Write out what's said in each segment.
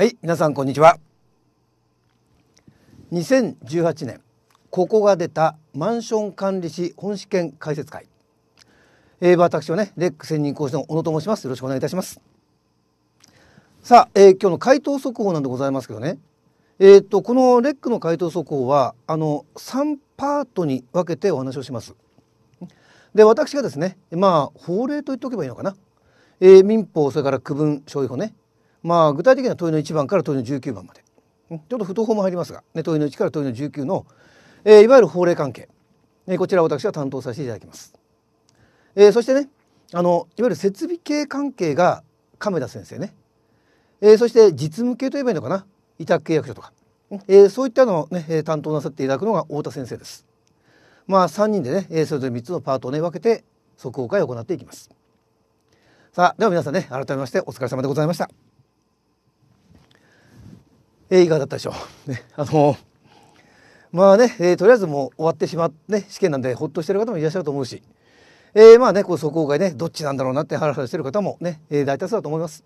はい皆さんこんにちは2018年ここが出たマンション管理士本試験解説会、えー、私はねレック専任講師の小野と申しますよろしくお願いいたしますさあ、えー、今日の回答速報なんでございますけどねえー、っとこのレックの回答速報はあの3パートに分けてお話をしますで私がですねまあ法令と言っておけばいいのかな、えー、民法それから区分消費法ねまあ具体的には問いの1番から問いの19番までちょっと不当法も入りますが、ね、問いの1から問いの19の、えー、いわゆる法令関係、えー、こちら私は担当させていただきます。えー、そしてねあのいわゆる設備系関係が亀田先生ね、えー、そして実務系といえばいいのかな委託契約書とか、えー、そういったのを、ね、担当なさっていただくのが太田先生です。まあ3人でねそれぞれ3つのパートをね分けて即応会を行っていきます。さあでは皆さんね改めましてお疲れ様でございました。えいかがだったでしょう。ね、あのまあね、えー、とりあえずもう終わってしまって、ね、試験なんでほっとしてる方もいらっしゃると思うし、えー、まあねこう走行外ねどっちなんだろうなってハラハラしてる方もね、えー、大多数だと思います。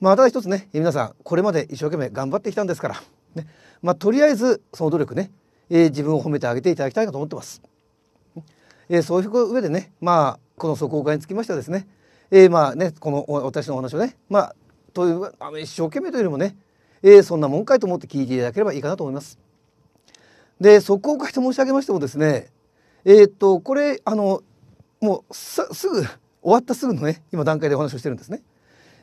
まあ、ただ一つね皆さんこれまで一生懸命頑張ってきたんですから、ねまあ、とりあえずその努力ね、えー、自分を褒めてあげていただきたいなと思ってます。えー、そういう上でね、まあ、この速報会につきましてはですね、えー、まあねこの私のお話をね、まあ、というあの一生懸命というよりもねえー、そんなもんかいと思って聞いていただければいいかなと思います。で速報会と申し上げましてもですねえー、っとこれあのもうすぐ終わったすぐのね今段階でお話をしてるんですね。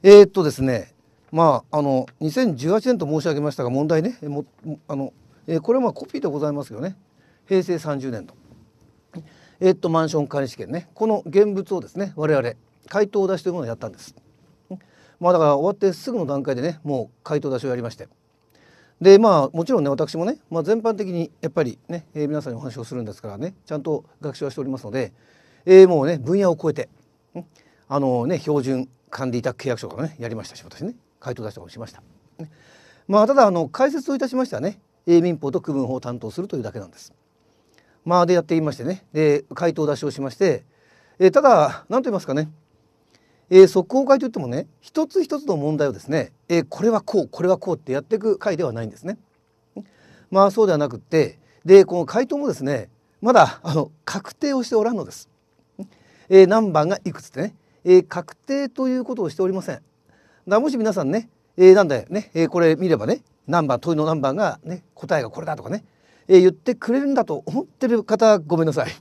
えー、っとですねまああの2018年と申し上げましたが問題ねもあの、えー、これはまあコピーでございますよね平成30年度。えっとマンション管理試験ねこの現物をですね我々回答を出しているものをやったんです。まあだから終わってすぐの段階でねもう回答出しをやりましてでまあもちろんね私もね、まあ、全般的にやっぱりね、えー、皆さんにお話をするんですからねちゃんと学習はしておりますので、えー、もうね分野を超えてあのね標準管理委託契約書とかねやりましたし私ね回答出しとかもしました。ね、まあただあの解説をいたしましてはね民法と区分法を担当するというだけなんです。まあでやっていましてねで回答出しをしまして、えー、ただ何と言いますかねえー、即応会といってもね一つ一つの問題をですね、えー、これはこうこれはこうってやっていく会ではないんですね。まあそうではなくってでこの回答もですねまだあの確定をしておらんのです。えー、何番がいくつってね、えー、確定ということをしておりません。だもし皆さんね、えー、なんだよね、えー、これ見ればね何番問いの何番が、ね、答えがこれだとかね、えー、言ってくれるんだと思ってる方ごめんなさい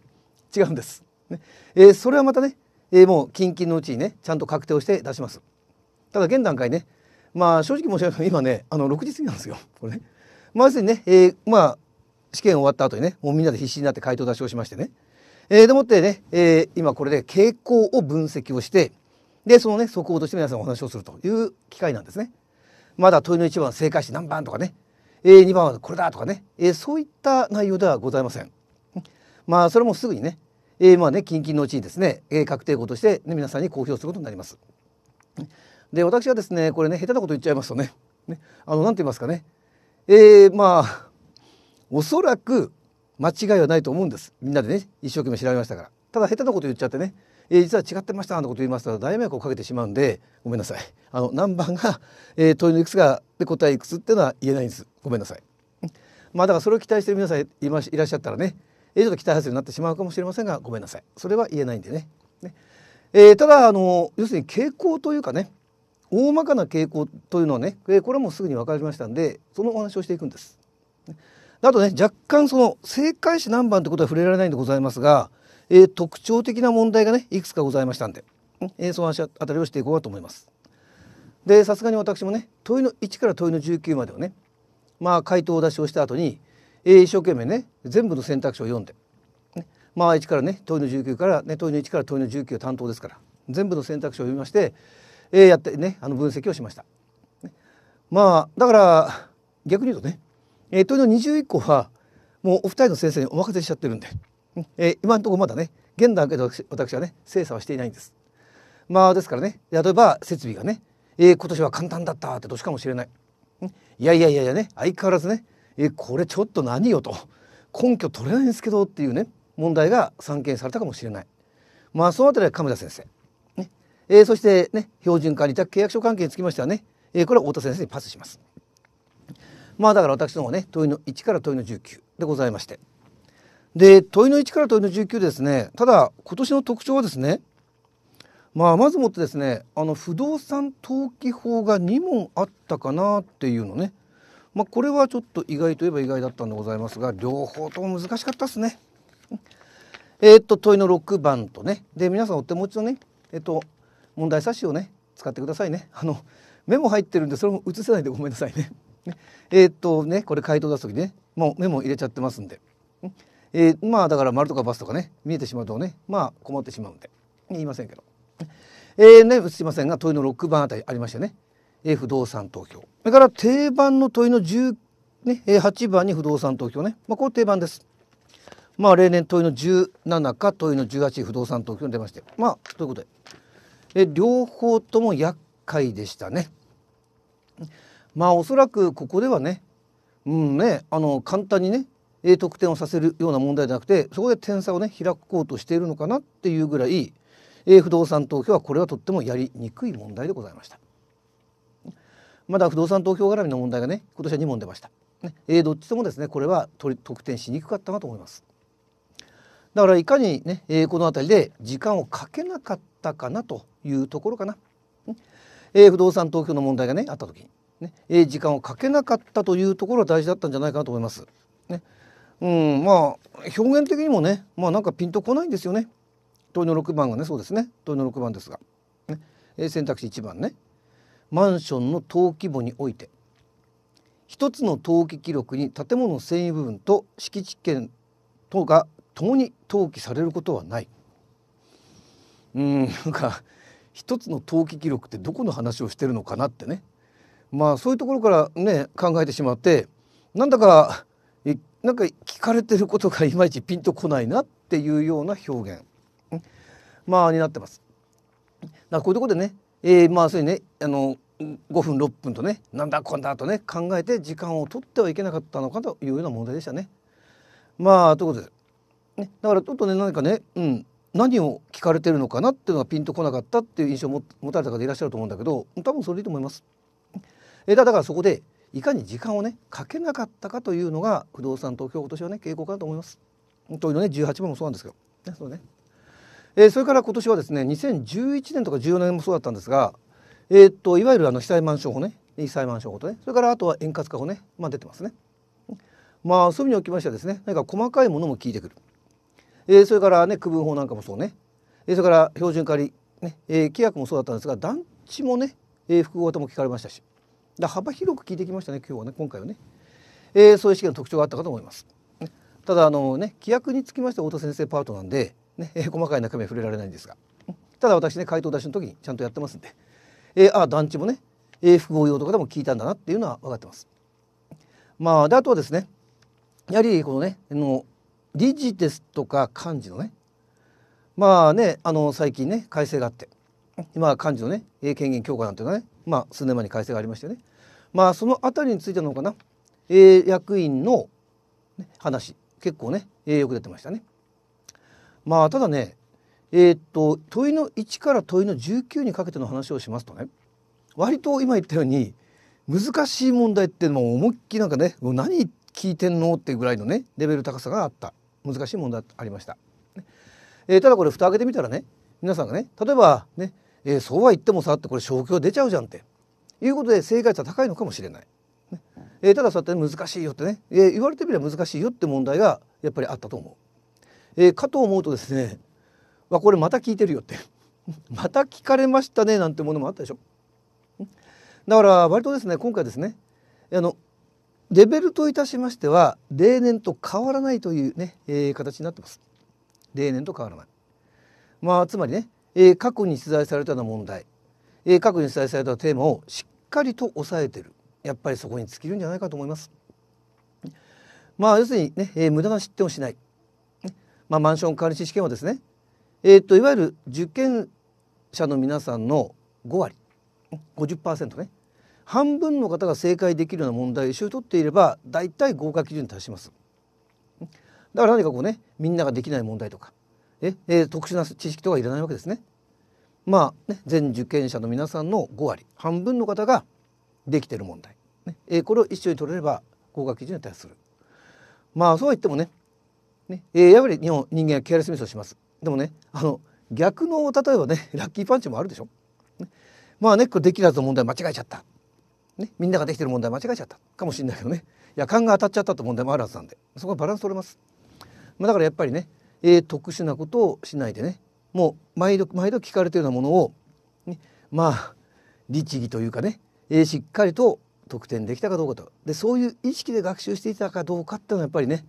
違うんです。ねえー、それはまたねえー、もう近々のうちにねちゃんと確定をして出します。ただ現段階ねまあ正直申し上げます今ねあの6時過ぎなんですよこれね。まあ、すにね、えー、まあ試験終わった後にねもうみんなで必死になって回答出しをしましてね。えー、でもってね、えー、今これで傾向を分析をしてでそのね速報として皆さんお話をするという機会なんですね。まだ問いの1番正解して何番とかね、えー、2番はこれだとかね、えー、そういった内容ではございません。まあそれもすぐにねえー、まあね近々のうちにですね、えー、確定後として、ね、皆さんに公表することになります。で私はですねこれね下手なこと言っちゃいますとねねあの何て言いますかねえー、まあおそらく間違いはないと思うんですみんなでね一生懸命調べましたからただ下手なこと言っちゃってねえー、実は違ってましたなんてこと言いますと大迷惑をかけてしまうんでごめんなさいあの何番が、えー、問いのいくつがで答えいくつっていうのは言えないんですごめんなさいまあだからそれを期待してる皆さんいらっしゃったらねえちょっと期待外れになってしまうかもしれませんがごめんなさいそれは言えないんでね。ねえー、ただあの要するに傾向というかね大まかな傾向というのはね、えー、これはもうすぐに分かりましたんでそのお話をしていくんです。あとね若干その正解詞何番ってことは触れられないんでございますが、えー、特徴的な問題がねいくつかございましたんで、えー、その話あたりをしていこうかと思います。でさすがに私もね問いの1から問いの19まではねまあ回答を出しをした後にえ一生懸命ね全部の選択肢を読んで、ね、まあ1からね問いの19から、ね、問いの1から問いの19担当ですから全部の選択肢を読みまして、えやってねあの分析をしました。ね、まあだから逆に言うとね、え問いの20以降はもうお二人の先生にお任せしちゃってるんで、え今のところまだね現段階で私はね精査はしていないんです。まあですからね例えば設備がね、えー、今年は簡単だったって年かもしれないいやいやいやいやね相変わらずねえこれちょっと何よと根拠取れないんですけどっていうね問題が散見されたかもしれない。まあそのあたりは亀田先生。ねえー、そしてね標準化委託契約書関係につきましてはね、えー、これは太田先生にパスします。まあだから私の方はね問いの1から問いの19でございましてで問いの1から問いの19ですねただ今年の特徴はですねまあまずもってですねあの不動産登記法が2問あったかなっていうのねまあ、これはちょっと意外といえば意外だったんでございますが両方とも難しかったですね。えー、っと問いの6番とねで皆さんお手持ちのねえっと問題冊子をね使ってくださいね。あのメモ入ってるんでそれも写せないでごめんなさいね。えー、っとねこれ回答出す時ねもうメモ入れちゃってますんで。えー、まあだから丸とかバスとかね見えてしまうとねまあ困ってしまうんで言いませんけど。えーね、すしませんが問いの6番あたりありましたね。え不動産投票それから定番の問いの10、ね、8番に不動産投票ね、まあ、これ定番です。まあ、例年問いの17か問いの18不動産投票に出ましてまあということでえ両方とも厄介でしたね。まあおそらくここではねうんねあの簡単にね得点をさせるような問題じゃなくてそこで点差をね開こうとしているのかなっていうぐらい不動産投票はこれはとってもやりにくい問題でございました。まだ不動産投票絡みの問題がね今年は2問出ました、ねえー、どっちともですねこれは取り得点しにくかったなと思いますだからいかにね、えー、この辺りで時間をかけなかったかなというところかな、ねえー、不動産投票の問題がねあった時にね、えー、時間をかけなかったというところは大事だったんじゃないかなと思います、ね、うんまあ表現的にもねまあなんかピンとこないんですよね問いの6番がねそうですね問いの6番ですが、ねえー、選択肢1番ねマンションの登記簿において一つの登記記録に建物繊維部分と敷地権等が共に登記されることはないうんなんか一つの登記記録ってどこの話をしてるのかなってねまあそういうところからね考えてしまってなんだかなんか聞かれてることがいまいちピンとこないなっていうような表現まあになってます。だこういうとこでねえー、まあそういうねあの5分6分とねなんだこんだとね考えて時間を取ってはいけなかったのかというような問題でしたね。まあということで、ね、だからちょっとね何かね、うん、何を聞かれてるのかなっていうのがピンとこなかったっていう印象を持たれた方いらっしゃると思うんだけど多分それでいいと思います。えだからそこでいかに時間をねかけなかったかというのが不動産投票今年はね傾向かなと思います。というのね18番もそうなんですけどね。そうねえー、それから今年はですね2011年とか14年もそうだったんですが、えー、っといわゆるあの被災マンション法ね被災マンション法とねそれからあとは円滑化法ね、まあ、出てますね。まあそういう意味におきましてはですね何か細かいものも効いてくる、えー、それからね区分法なんかもそうね、えー、それから標準化理、ねえー、規約もそうだったんですが団地もね、えー、複合型も聞かれましたしだ幅広く聞いてきましたね今日はね今回はね、えー、そういう試験の特徴があったかと思います。ただあのね規約につきましては太田先生パートなんでね、えー、細かい中身は触れられないんですがただ私ね回答出しの時にちゃんとやってますんで、えー、あ団地もね、えー、複合用とかでも聞いたんだなっていうのは分かってます。まあ、であとはですねやはりこのねの理事ですとか幹事のねまあねあの最近ね改正があって今幹事のね権限強化なんていうのはね、まあ、数年前に改正がありましたよね。まあそのあたりについてなのかな、えー、役員の、ね、話結構ね、えー、よく出てましたね。まあただねえー、っと問いの1から問いの19にかけての話をしますとね割と今言ったように難しい問題ってもう思いっきりなんかね何聞いてんのっていうぐらいのねレベル高さがあった難しい問題ありました。えー、ただこれ蓋開けてみたらね皆さんがね例えばね、えー、そうは言ってもさってこれ消去出ちゃうじゃんっていうことで正解率は高いのかもしれない。ねえー、ただそうやって難しいよってね、えー、言われてみれば難しいよって問題がやっぱりあったと思う。えー、かと思うとですねわこれまた聞いてるよって また聞かれましたねなんてものもあったでしょだから割とですね今回ですねあのレベルといたしましては例年と変わらないというね、えー、形になってます例年と変わらないまあつまりね、えー、過去に取材されたような問題、えー、過去に取材されたテーマをしっかりと抑えてるやっぱりそこに尽きるんじゃないかと思いますまあ要するにね、えー、無駄な失点をしないまあ、マンション管理士試験はですね、えー、っといわゆる受験者の皆さんの5割50%ね半分の方が正解できるような問題を一に取っていれば大体合格基準に達します。だから何かこうねみんなができない問題とかえ、えー、特殊な知識とかいらないわけですね。まあ、ね、全受験者の皆さんの5割半分の方ができてる問題、ねえー、これを一緒に取れれば合格基準に達する。まあそうは言ってもねねえー、やり日本人間はケアレスミスをしますでもねあの逆の例えばね ラッキーパンチもあるでしょ、ね、まあねこれできるはずの問題間違えちゃった、ね、みんなができてる問題間違えちゃったかもしれないけどねやかんが当たっちゃったって問題もあるはずなんでそこはバランス取れます、まあ、だからやっぱりね、えー、特殊なことをしないでねもう毎度毎度聞かれてるようなものを、ね、まあ律儀というかね、えー、しっかりと得点できたかどうかとでそういう意識で学習していたかどうかっていうのはやっぱりね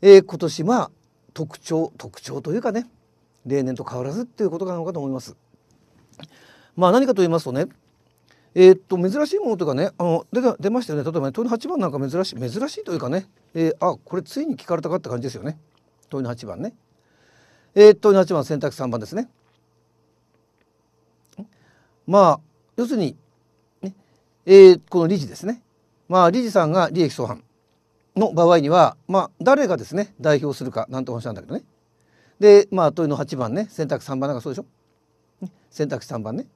えー、今年まあ特徴特徴というかね例年と変わらずっていうことなのかと思います。まあ何かと言いますとねえー、っと珍しいものとかねあの出出ましたよね例えばね問いの8番なんか珍しい珍しいというかね、えー、あこれついに聞かれたかって感じですよね問いの8番ね。えー、問の8番選択3番ですね。まあ要するにね、ねえー、この理事ですね。まあ理事さんが利益相反の場合には、まあ、誰がですね代表するかなんて話なんだけどね。でまあ問いの8番ね選択3番なんかそうでしょ選択3番ね。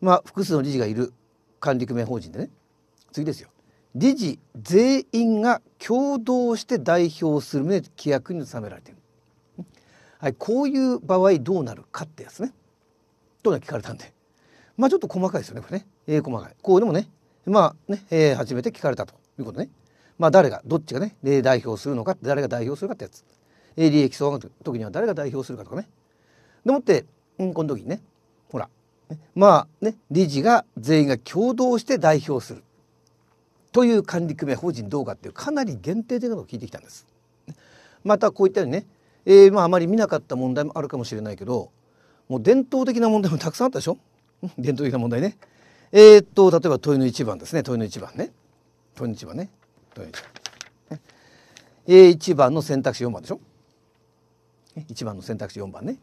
まあ複数の理事がいる管理組合法人でね次ですよ。理事全員が共同して代表する旨規約に定められている、はい、こういう場合どうなるかってやつねというのが聞かれたんでまあちょっと細かいですよねこれね、えー、細かいこうでもねまあね、えー、初めて聞かれたということね。まあ、誰がどっちがね代表するのか誰が代表するかってやつ利益相額の時には誰が代表するかとかねでもって、うん、この時にねほらまあね理事が全員が共同して代表するという管理組合法人どうかっていうかなり限定的なことを聞いてきたんです。またこういったようにね、えー、まああまり見なかった問題もあるかもしれないけどもう伝統的な問題もたくさんあったでしょ伝統的な問題ね。えー、っと例えば問いの1番ですね問いの1番ね問いの1番ねとえうね A1 番の選択肢4番でしょ1番の選択肢4番ね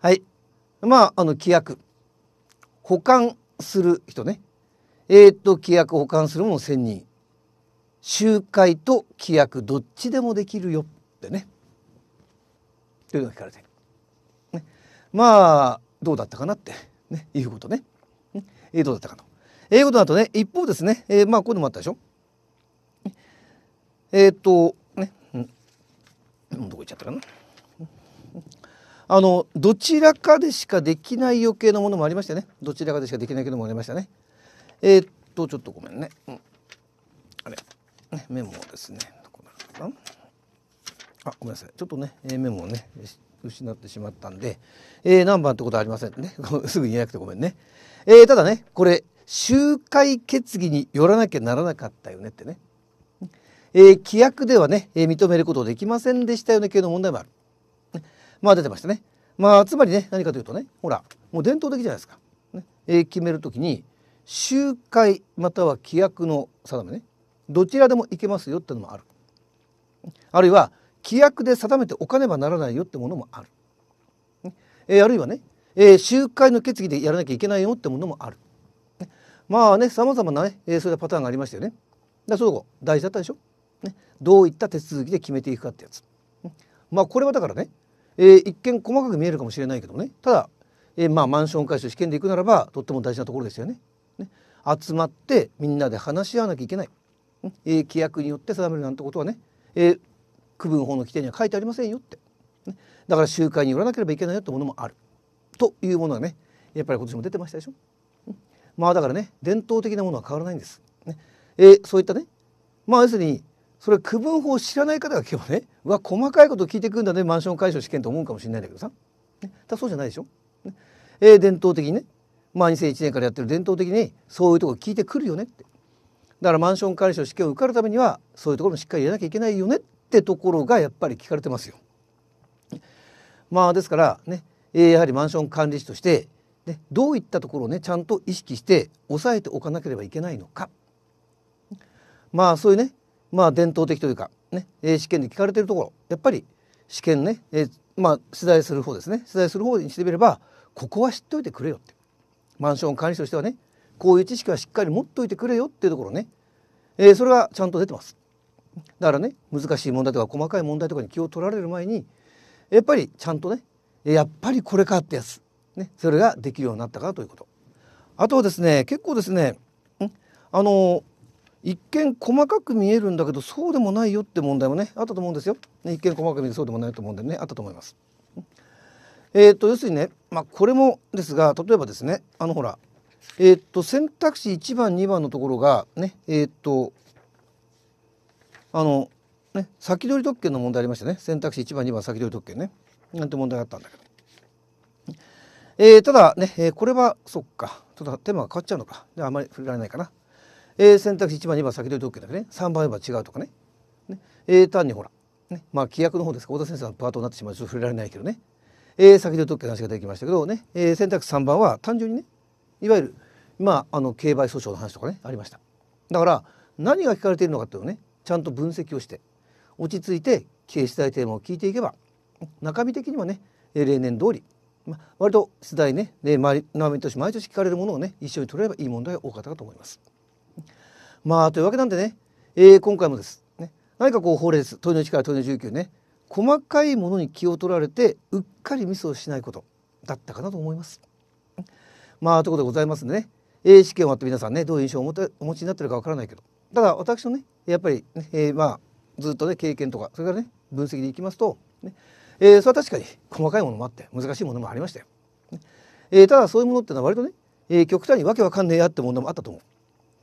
はいまああの規約保管する人ねえー、っと規約保管するもの1000人集会と規約どっちでもできるよってねというのが聞かれて、ね、まあどうだったかなって、ね、いうことね。えー、どうだったかと。英語だとね一方ですね、えー、まあここもあったでしょえっ、ー、と、ね、うん、どこ行っちゃったかな。あの、どちらかでしかできない余計なものもありましたね。どちらかでしかできないけどもありましたね。えっ、と、ちょっとごめんね。うん、あれ、ね、メモですね。どこかな。あ、ごめんなさい。ちょっとね、メモをね、失ってしまったんで、えー、何番ってことはありませんね。すぐ言えなくてごめんね。えー、ただね、これ、集会決議によらなきゃならなかったよねってね。えー、規約ではね、えー、認めることできませんでしたよね系の問題もある。まあ出てましたね。まあつまりね何かというとねほらもう伝統的じゃないですか。ねえー、決めるときに集会または規約の定めねどちらでもいけますよってのもある。あるいは規約で定めておかねばならないよってものもある。えー、あるいはね、えー、集会の決議でやらなきゃいけないよってものもある。まあねさまざまなね、えー、そういうパターンがありましたよね。だそういうこ大事だったでしょね、どういった手続きで決めていくかってやつ。まあこれはだからね、えー、一見細かく見えるかもしれないけどもねただ、えー、まあマンション会社試験でいくならばとっても大事なところですよね。ね集まってみんなで話し合わなきゃいけない、えー、規約によって定めるなんてことはね、えー、区分法の規定には書いてありませんよって、ね、だから集会によらなければいけないよってものもあるというものがねやっぱり今年も出てましたでしょ。まあだからね伝統的なものは変わらないんです。ねえー、そういったねまあ要するにそれ区分法を知らない方が聞けばねわ細かいこと聞いてくんだねマンション解消試験と思うかもしれないんだけどさ、ね、だそうじゃないでしょ。ねえー、伝統的にね、まあ、2001年からやってる伝統的にそういうとこ聞いてくるよねってだからマンション解消試験を受かるためにはそういうところもしっかり入れなきゃいけないよねってところがやっぱり聞かれてますよ。まあですからね、えー、やはりマンション管理士として、ね、どういったところをねちゃんと意識して抑えておかなければいけないのか。まあそういうねまあ伝統的というか、ね、試験で聞かれてるところやっぱり試験ね、えー、まあ取材する方ですね取材する方にしてみればここは知っておいてくれよってマンション管理士としてはねこういう知識はしっかり持っておいてくれよっていうところね、えー、それがちゃんと出てます。だからね難しい問題とか細かい問題とかに気を取られる前にやっぱりちゃんとねやっぱりこれかってやつ、ね、それができるようになったかということ。あとはですね結構ですねあの一見細かく見えるんだけどそうでもないよって問題もねあったと思うんですよ。ね、一見細かく見えそうでもないと思うんでねあったと思います。えーと、要するにね、まあ、これもですが例えばですねあのほら、えーと、選択肢1番2番のところがねえっ、ー、とあのね先取り特権の問題ありましたね選択肢1番2番先取り特権ねなんて問題があったんだけど。えー、ただね、えー、これはそっかただテーマが変わっちゃうのかであまり触れられないかな。え選択肢1番2番先取り特権だけね3番4番違うとかねね、え単にほら、ね、まあ規約の方ですか太田先生のパートになってしまうと触れられないけどね、え先取り特権の話ができましたけどね、え選択肢3番は単純にねいわゆるまああの競売訴訟の話とかねありました。だから何が聞かれているのかというのをねちゃんと分析をして落ち着いて経営主題テーマを聞いていけば中身的にはね例年通り、まあ、割と出題ね毎年毎年聞かれるものをね一緒に取れればいい問題が多かったかと思います。まあというわけなんでね、えー、今回もです、ね、何かこう法令律問いの1から問いの19ね細かいものに気を取られてうっかりミスをしないことだったかなと思います。まあということでございますんでね、えー、試験終わって皆さんねどういう印象をお持ちになってるかわからないけどただ私のねやっぱりね、えー、まあずっとね経験とかそれからね分析でいきますと、ねえー、それは確かに細かいものもあって難しいものもありましたよ。ねえー、ただそういうものってのは割とね、えー、極端にわけわかんねえやって問題もあったと思う。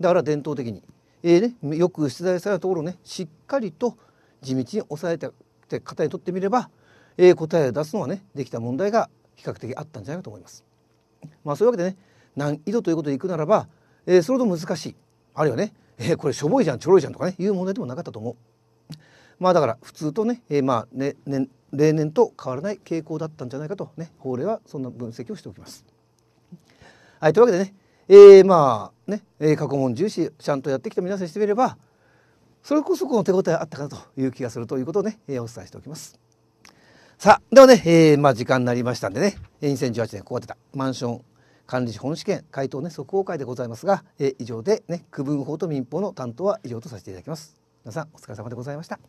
だから伝統的に、えーね、よく出題されたところをねしっかりと地道に抑えてて方にとってみれば、えー、答えを出すのはねできた問題が比較的あったんじゃないかと思います。まあ、そういうわけでね難易度ということでいくならば、えー、それほど難しいあるいはね、えー、これしょぼいじゃんちょろいじゃんとかねいう問題でもなかったと思う。まあだから普通とね、えー、まあねね例年と変わらない傾向だったんじゃないかとね法令はそんな分析をしておきます。はいというわけでねえー、まあね、えー、過去問重視ちゃんとやってきた皆さんにしてみればそれこそこの手応えあったかなという気がするということをね、えー、お伝えしておきます。さあではね、えー、まあ時間になりましたんでね2018年ここが出たマンション管理士本試験回答ね速報会でございますが、えー、以上でね区分法と民法の担当は以上とさせていただきます。皆さんお疲れ様でございました。